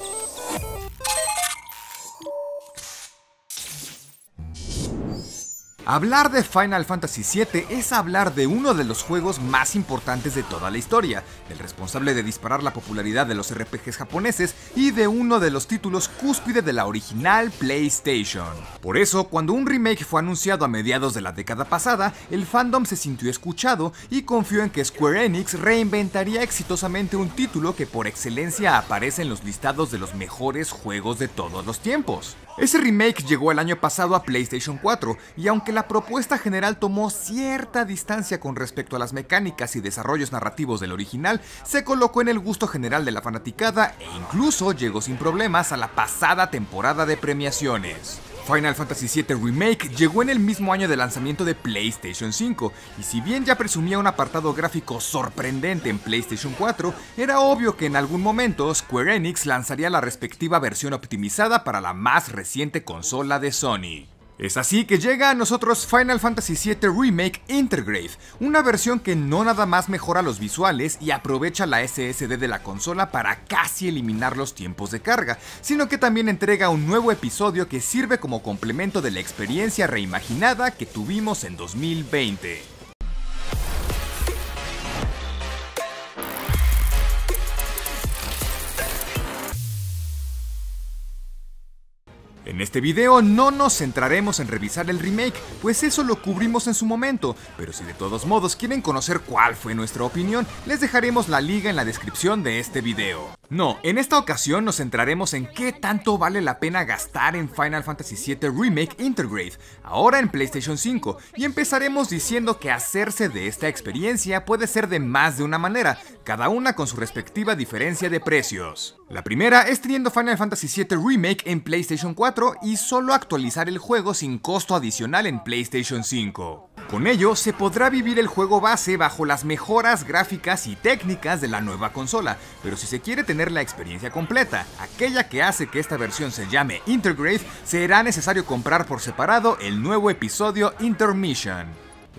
Música Hablar de Final Fantasy VII es hablar de uno de los juegos más importantes de toda la historia, el responsable de disparar la popularidad de los RPGs japoneses y de uno de los títulos cúspide de la original PlayStation. Por eso, cuando un remake fue anunciado a mediados de la década pasada, el fandom se sintió escuchado y confió en que Square Enix reinventaría exitosamente un título que por excelencia aparece en los listados de los mejores juegos de todos los tiempos. Ese remake llegó el año pasado a PlayStation 4, y aunque la propuesta general tomó cierta distancia con respecto a las mecánicas y desarrollos narrativos del original, se colocó en el gusto general de la fanaticada e incluso llegó sin problemas a la pasada temporada de premiaciones. Final Fantasy VII Remake llegó en el mismo año de lanzamiento de PlayStation 5, y si bien ya presumía un apartado gráfico sorprendente en PlayStation 4, era obvio que en algún momento Square Enix lanzaría la respectiva versión optimizada para la más reciente consola de Sony. Es así que llega a nosotros Final Fantasy VII Remake Intergrave, una versión que no nada más mejora los visuales y aprovecha la SSD de la consola para casi eliminar los tiempos de carga, sino que también entrega un nuevo episodio que sirve como complemento de la experiencia reimaginada que tuvimos en 2020. En este video no nos centraremos en revisar el remake, pues eso lo cubrimos en su momento, pero si de todos modos quieren conocer cuál fue nuestra opinión, les dejaremos la liga en la descripción de este video. No, en esta ocasión nos centraremos en qué tanto vale la pena gastar en Final Fantasy VII Remake Intergrade, ahora en PlayStation 5, y empezaremos diciendo que hacerse de esta experiencia puede ser de más de una manera, cada una con su respectiva diferencia de precios. La primera es teniendo Final Fantasy VII Remake en PlayStation 4 y solo actualizar el juego sin costo adicional en PlayStation 5. Con ello, se podrá vivir el juego base bajo las mejoras gráficas y técnicas de la nueva consola, pero si se quiere tener la experiencia completa, aquella que hace que esta versión se llame Intergrade, será necesario comprar por separado el nuevo episodio Intermission.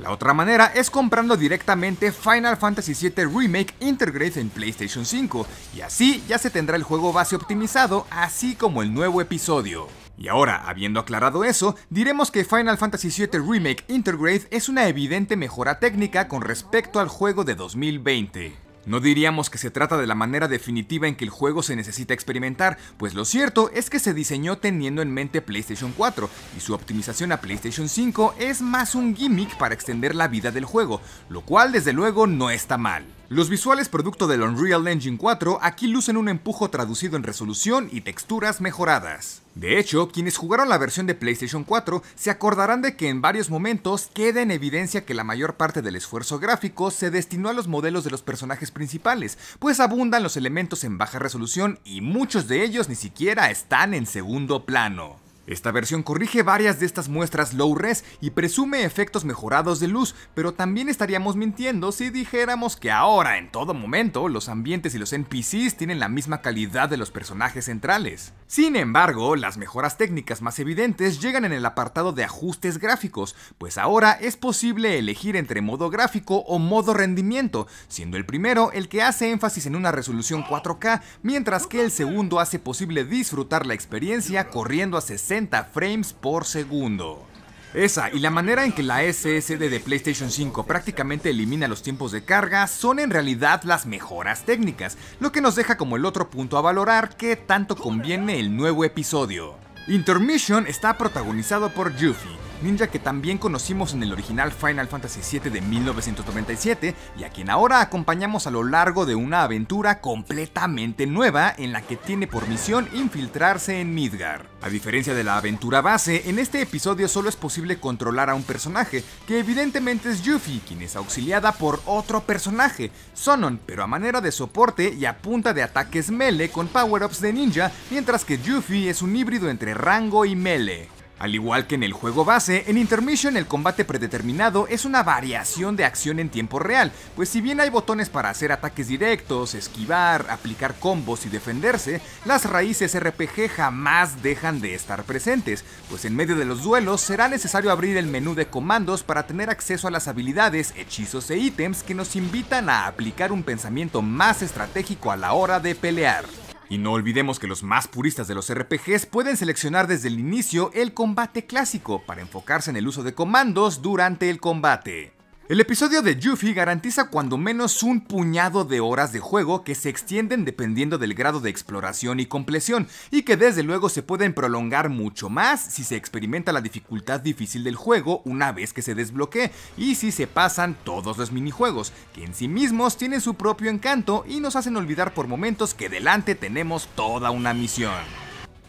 La otra manera es comprando directamente Final Fantasy VII Remake Intergrade en PlayStation 5, y así ya se tendrá el juego base optimizado, así como el nuevo episodio. Y ahora, habiendo aclarado eso, diremos que Final Fantasy VII Remake Intergrade es una evidente mejora técnica con respecto al juego de 2020. No diríamos que se trata de la manera definitiva en que el juego se necesita experimentar, pues lo cierto es que se diseñó teniendo en mente PlayStation 4, y su optimización a PlayStation 5 es más un gimmick para extender la vida del juego, lo cual desde luego no está mal. Los visuales producto del Unreal Engine 4 aquí lucen un empujo traducido en resolución y texturas mejoradas. De hecho, quienes jugaron la versión de PlayStation 4 se acordarán de que en varios momentos queda en evidencia que la mayor parte del esfuerzo gráfico se destinó a los modelos de los personajes principales, pues abundan los elementos en baja resolución y muchos de ellos ni siquiera están en segundo plano. Esta versión corrige varias de estas muestras low res y presume efectos mejorados de luz, pero también estaríamos mintiendo si dijéramos que ahora, en todo momento, los ambientes y los NPCs tienen la misma calidad de los personajes centrales. Sin embargo, las mejoras técnicas más evidentes llegan en el apartado de ajustes gráficos, pues ahora es posible elegir entre modo gráfico o modo rendimiento, siendo el primero el que hace énfasis en una resolución 4K, mientras que el segundo hace posible disfrutar la experiencia corriendo a 60 40 frames por segundo. Esa y la manera en que la SSD de PlayStation 5 prácticamente elimina los tiempos de carga son en realidad las mejoras técnicas, lo que nos deja como el otro punto a valorar que tanto conviene el nuevo episodio. Intermission está protagonizado por Yuffie, ninja que también conocimos en el original Final Fantasy VII de 1997 y a quien ahora acompañamos a lo largo de una aventura completamente nueva en la que tiene por misión infiltrarse en Midgar. A diferencia de la aventura base, en este episodio solo es posible controlar a un personaje, que evidentemente es Yuffie, quien es auxiliada por otro personaje, Sonon, pero a manera de soporte y a punta de ataques melee con power-ups de ninja, mientras que Yuffie es un híbrido entre rango y melee. Al igual que en el juego base, en Intermission el combate predeterminado es una variación de acción en tiempo real, pues si bien hay botones para hacer ataques directos, esquivar, aplicar combos y defenderse, las raíces RPG jamás dejan de estar presentes, pues en medio de los duelos será necesario abrir el menú de comandos para tener acceso a las habilidades, hechizos e ítems que nos invitan a aplicar un pensamiento más estratégico a la hora de pelear. Y no olvidemos que los más puristas de los RPGs pueden seleccionar desde el inicio el combate clásico para enfocarse en el uso de comandos durante el combate. El episodio de Yuffie garantiza cuando menos un puñado de horas de juego que se extienden dependiendo del grado de exploración y compleción, y que desde luego se pueden prolongar mucho más si se experimenta la dificultad difícil del juego una vez que se desbloquee, y si se pasan todos los minijuegos, que en sí mismos tienen su propio encanto y nos hacen olvidar por momentos que delante tenemos toda una misión.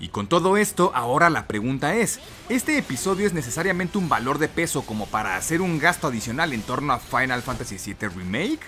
Y con todo esto, ahora la pregunta es, ¿este episodio es necesariamente un valor de peso como para hacer un gasto adicional en torno a Final Fantasy VII Remake?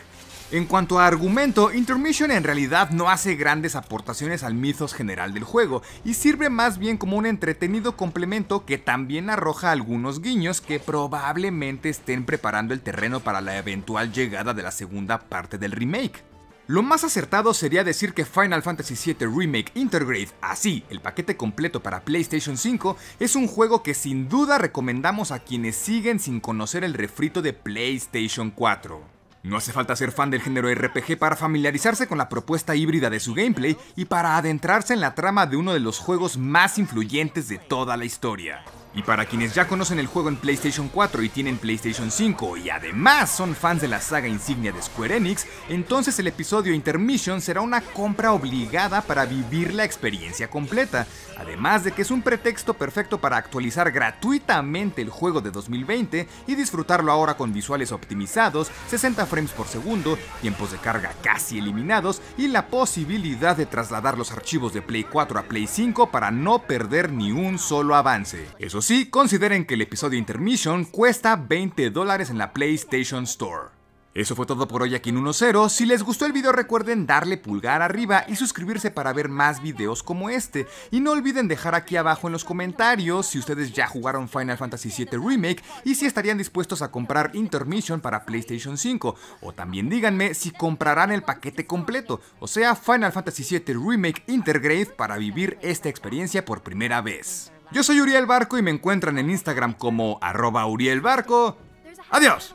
En cuanto a argumento, Intermission en realidad no hace grandes aportaciones al mitos general del juego y sirve más bien como un entretenido complemento que también arroja algunos guiños que probablemente estén preparando el terreno para la eventual llegada de la segunda parte del remake. Lo más acertado sería decir que Final Fantasy VII Remake Intergrade, así, el paquete completo para PlayStation 5, es un juego que sin duda recomendamos a quienes siguen sin conocer el refrito de PlayStation 4. No hace falta ser fan del género RPG para familiarizarse con la propuesta híbrida de su gameplay y para adentrarse en la trama de uno de los juegos más influyentes de toda la historia. Y para quienes ya conocen el juego en PlayStation 4 y tienen PlayStation 5 y además son fans de la saga insignia de Square Enix, entonces el episodio Intermission será una compra obligada para vivir la experiencia completa, además de que es un pretexto perfecto para actualizar gratuitamente el juego de 2020 y disfrutarlo ahora con visuales optimizados, 60 frames por segundo, tiempos de carga casi eliminados y la posibilidad de trasladar los archivos de Play 4 a Play 5 para no perder ni un solo avance. Eso sí, consideren que el episodio Intermission cuesta 20 dólares en la PlayStation Store. Eso fue todo por hoy aquí en 1.0. Si les gustó el video recuerden darle pulgar arriba y suscribirse para ver más videos como este. Y no olviden dejar aquí abajo en los comentarios si ustedes ya jugaron Final Fantasy VII Remake y si estarían dispuestos a comprar Intermission para PlayStation 5. O también díganme si comprarán el paquete completo, o sea Final Fantasy VII Remake Intergrade para vivir esta experiencia por primera vez. Yo soy Uriel Barco y me encuentran en Instagram como arroba Uriel Barco. ¡Adiós!